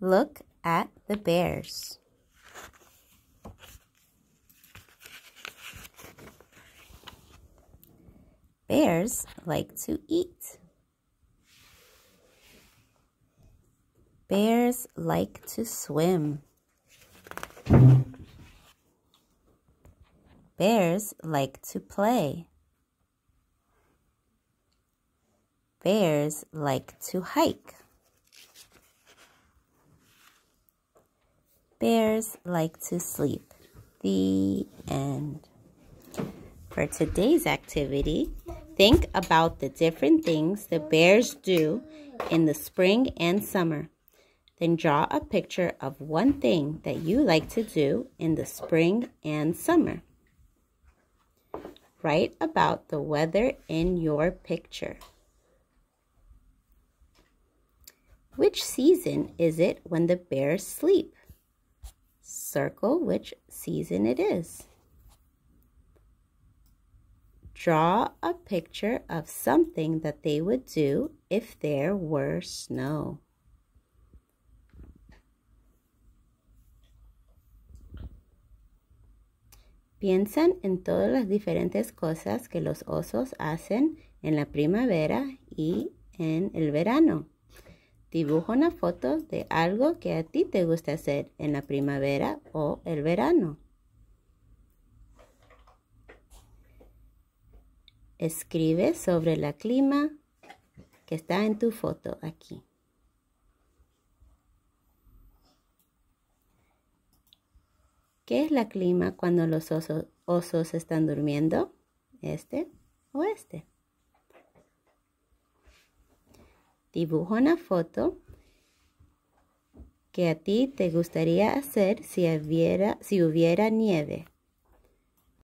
Look at the bears. Bears like to eat. Bears like to swim. Bears like to play. Bears like to hike. Bears like to sleep. The end. For today's activity, think about the different things the bears do in the spring and summer. Then draw a picture of one thing that you like to do in the spring and summer. Write about the weather in your picture. Which season is it when the bears sleep? Circle which season it is. Draw a picture of something that they would do if there were snow. Piensan en todas las diferentes cosas que los osos hacen en la primavera y en el verano. Dibuja una foto de algo que a ti te gusta hacer en la primavera o el verano. Escribe sobre la clima que está en tu foto aquí. ¿Qué es la clima cuando los osos, osos están durmiendo? ¿Este o este? Dibujo una foto que a ti te gustaría hacer si hubiera, si hubiera nieve.